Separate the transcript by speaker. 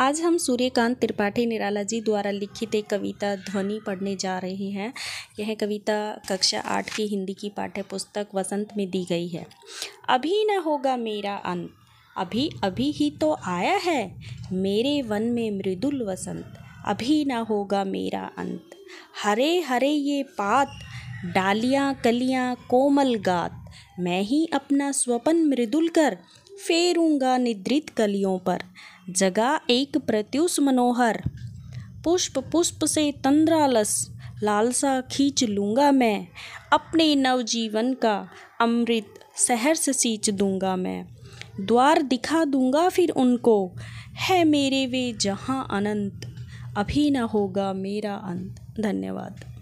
Speaker 1: आज हम सूर्यकांत त्रिपाठी निराला जी द्वारा लिखित एक कविता ध्वनि पढ़ने जा रहे हैं यह कविता कक्षा आठ की हिंदी की पाठ्य पुस्तक वसंत में दी गई है अभी न होगा मेरा अंत अभी अभी ही तो आया है मेरे वन में मृदुल वसंत अभी न होगा मेरा अंत हरे हरे ये पात डालियाँ कलियाँ कोमल गात मैं ही अपना स्वपन मृदुल कर फेरूंगा निद्रित कलियों पर जगा एक प्रत्युष मनोहर पुष्प पुष्प से तंद्रालस लालसा खींच लूँगा मैं अपने नवजीवन का अमृत सहर्ष से सींच दूंगा मैं द्वार दिखा दूंगा फिर उनको है मेरे वे जहाँ अनंत अभी न होगा मेरा अंत धन्यवाद